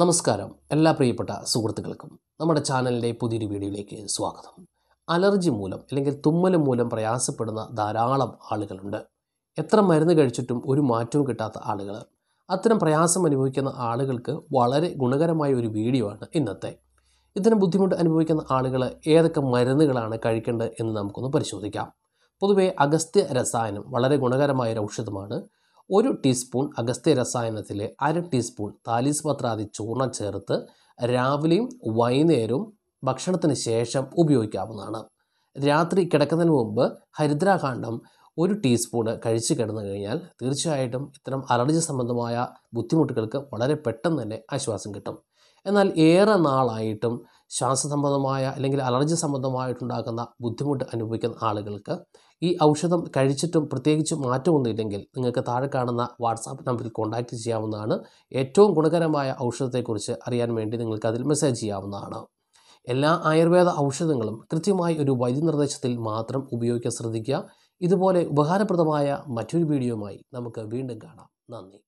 നമസ്കാരം എല്ലാ പ്രിയപ്പെട്ട സുഹൃത്തുക്കൾക്കും നമ്മുടെ ചാനലിൻ്റെ പുതിയൊരു വീഡിയോയിലേക്ക് സ്വാഗതം അലർജി മൂലം അല്ലെങ്കിൽ തുമ്മൽ മൂലം പ്രയാസപ്പെടുന്ന ധാരാളം ആളുകളുണ്ട് എത്ര മരുന്ന് കഴിച്ചിട്ടും ഒരു മാറ്റവും കിട്ടാത്ത ആളുകൾ അത്തരം പ്രയാസം അനുഭവിക്കുന്ന ആളുകൾക്ക് വളരെ ഗുണകരമായ ഒരു വീഡിയോ ആണ് ഇന്നത്തെ ഇത്തരം ബുദ്ധിമുട്ട് അനുഭവിക്കുന്ന ആളുകൾ ഏതൊക്കെ മരുന്നുകളാണ് കഴിക്കേണ്ടത് എന്ന് നമുക്കൊന്ന് പരിശോധിക്കാം പൊതുവേ അഗസ്ത്യ രസായനം വളരെ ഗുണകരമായ ഒരു ഔഷധമാണ് ഒരു ടീസ്പൂൺ അഗസ്ത്യ രസായനത്തിൽ അര ടീസ്പൂൺ താലീസ് പത്രാതി ചൂർണ്ണം ചേർത്ത് രാവിലെയും വൈകുന്നേരവും ഭക്ഷണത്തിന് ശേഷം ഉപയോഗിക്കാവുന്നതാണ് രാത്രി കിടക്കുന്നതിന് മുമ്പ് ഹരിദ്രാകാന്ഡം ഒരു ടീസ്പൂൺ കഴിച്ചു കിടന്നു കഴിഞ്ഞാൽ തീർച്ചയായിട്ടും ഇത്തരം അലർജി സംബന്ധമായ ബുദ്ധിമുട്ടുകൾക്ക് വളരെ പെട്ടെന്ന് തന്നെ ആശ്വാസം കിട്ടും എന്നാൽ ഏറെ നാളായിട്ടും ശ്വാസസംബന്ധമായ അല്ലെങ്കിൽ അലർജി സംബന്ധമായിട്ടുണ്ടാക്കുന്ന ബുദ്ധിമുട്ട് അനുഭവിക്കുന്ന ആളുകൾക്ക് ഈ ഔഷധം കഴിച്ചിട്ടും പ്രത്യേകിച്ച് മാറ്റമൊന്നുമില്ലെങ്കിൽ നിങ്ങൾക്ക് താഴെ കാണുന്ന വാട്സാപ്പ് നമ്പറിൽ കോൺടാക്റ്റ് ചെയ്യാവുന്നതാണ് ഏറ്റവും ഗുണകരമായ ഔഷധത്തെക്കുറിച്ച് അറിയാൻ വേണ്ടി നിങ്ങൾക്ക് അതിൽ മെസ്സേജ് ചെയ്യാവുന്നതാണ് എല്ലാ ആയുർവേദ ഔഷധങ്ങളും കൃത്യമായി ഒരു വൈദ്യനിർദ്ദേശത്തിൽ മാത്രം ഉപയോഗിക്കാൻ ശ്രദ്ധിക്കുക ഇതുപോലെ ഉപകാരപ്രദമായ മറ്റൊരു വീഡിയോയുമായി നമുക്ക് വീണ്ടും കാണാം നന്ദി